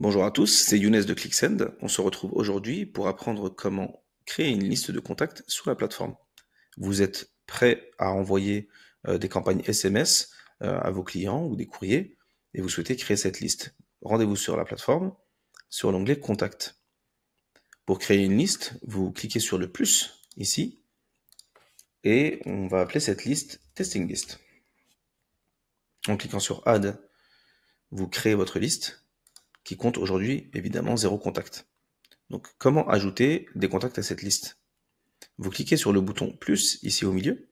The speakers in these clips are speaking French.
Bonjour à tous, c'est Younes de ClickSend. On se retrouve aujourd'hui pour apprendre comment créer une liste de contacts sur la plateforme. Vous êtes prêt à envoyer euh, des campagnes SMS euh, à vos clients ou des courriers et vous souhaitez créer cette liste. Rendez-vous sur la plateforme, sur l'onglet contacts. Pour créer une liste, vous cliquez sur le plus ici et on va appeler cette liste testing list. En cliquant sur add, vous créez votre liste qui compte aujourd'hui évidemment zéro contact. Donc comment ajouter des contacts à cette liste Vous cliquez sur le bouton plus ici au milieu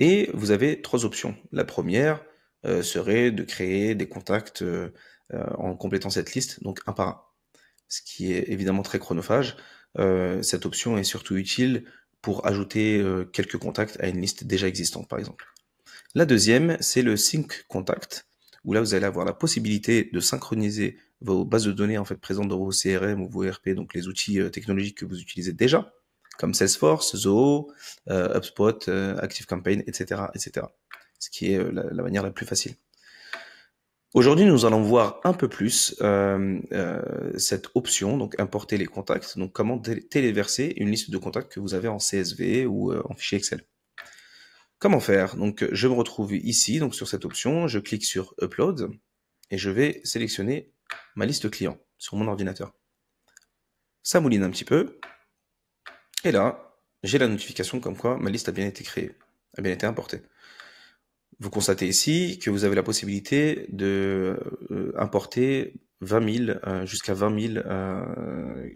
et vous avez trois options. La première euh, serait de créer des contacts euh, euh, en complétant cette liste, donc un par un, ce qui est évidemment très chronophage. cette option est surtout utile pour ajouter euh, quelques contacts à une liste déjà existante, par exemple. La deuxième, c'est le Sync Contact, où là, vous allez avoir la possibilité de synchroniser vos bases de données en fait, présentes dans vos CRM ou vos ERP, donc les outils euh, technologiques que vous utilisez déjà, comme Salesforce, Zoho, euh, HubSpot, euh, ActiveCampaign, etc., etc. Ce qui est la manière la plus facile. Aujourd'hui, nous allons voir un peu plus euh, euh, cette option, donc importer les contacts, donc comment téléverser une liste de contacts que vous avez en CSV ou euh, en fichier Excel. Comment faire Donc, je me retrouve ici, donc sur cette option, je clique sur Upload et je vais sélectionner ma liste client sur mon ordinateur. Ça mouline un petit peu. Et là, j'ai la notification comme quoi ma liste a bien été créée, a bien été importée vous constatez ici que vous avez la possibilité de euh, importer 20 euh, jusqu'à 20 000 euh,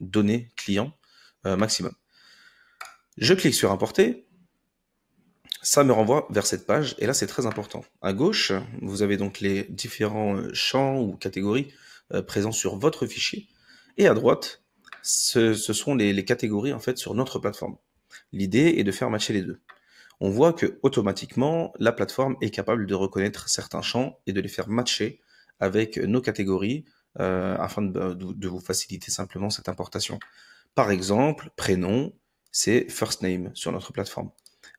données clients maximum. Je clique sur importer. Ça me renvoie vers cette page et là c'est très important. À gauche, vous avez donc les différents champs ou catégories présents sur votre fichier et à droite, ce, sont les, les catégories en fait sur notre plateforme. L'idée est de faire matcher les deux on voit que automatiquement la plateforme est capable de reconnaître certains champs et de les faire matcher avec nos catégories euh, afin euh, de, vous faciliter simplement cette importation. Par exemple, prénom, c'est first name sur notre plateforme.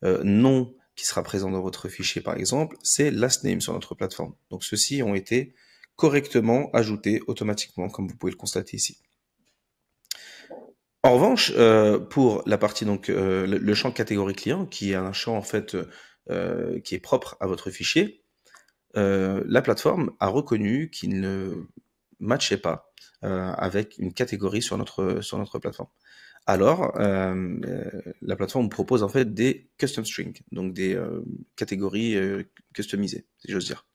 Euh, nom qui sera présent dans votre fichier, par exemple, c'est last name sur notre plateforme. Donc ceux-ci ont été correctement ajoutés automatiquement, comme vous pouvez le constater ici. En revanche, euh, pour la partie donc euh, le, champ catégorie client, qui est un champ en fait euh, qui est propre à votre fichier, la plateforme a reconnu qu'il ne matchait pas avec une catégorie sur notre sur notre plateforme. Alors, la plateforme propose en fait des custom strings, donc des catégories customisées, si j'ose dire.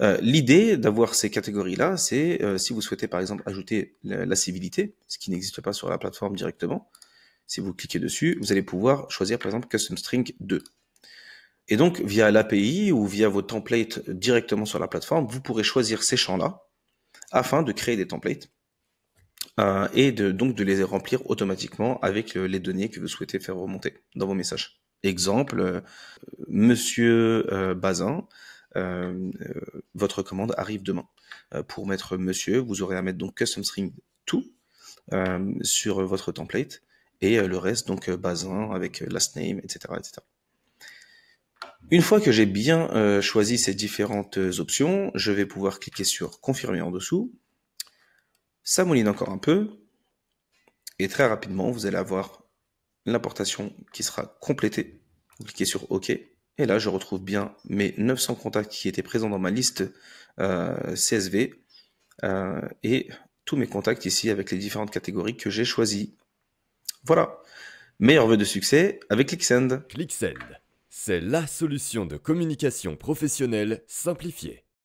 Euh, l'idée d'avoir ces catégories-là, c'est euh, si vous souhaitez par exemple ajouter la, civilité, ce qui n'existe pas sur la plateforme directement, si vous cliquez dessus, vous allez pouvoir choisir par exemple Custom String 2. Et donc via l'API ou via vos templates directement sur la plateforme, vous pourrez choisir ces champs-là afin de créer des templates euh, et de, donc de les remplir automatiquement avec les données que vous souhaitez faire remonter dans vos messages. Exemple, Monsieur Bazin euh, euh, votre commande arrive demain. Euh, pour mettre monsieur, vous aurez à mettre donc custom string tout sur votre template et le reste donc basin avec last name, etc., Une fois que j'ai bien choisi ces différentes options, je vais pouvoir cliquer sur confirmer en dessous. Ça mouline encore un peu. Et très rapidement, vous allez avoir l'importation qui sera complétée. Vous cliquez sur OK. Et là, je retrouve bien mes 900 contacts qui étaient présents dans ma liste euh, CSV euh, et tous mes contacts ici avec les différentes catégories que j'ai choisies. Voilà. Meilleur vœu de succès avec ClickSend. ClickSend, c'est la solution de communication professionnelle simplifiée.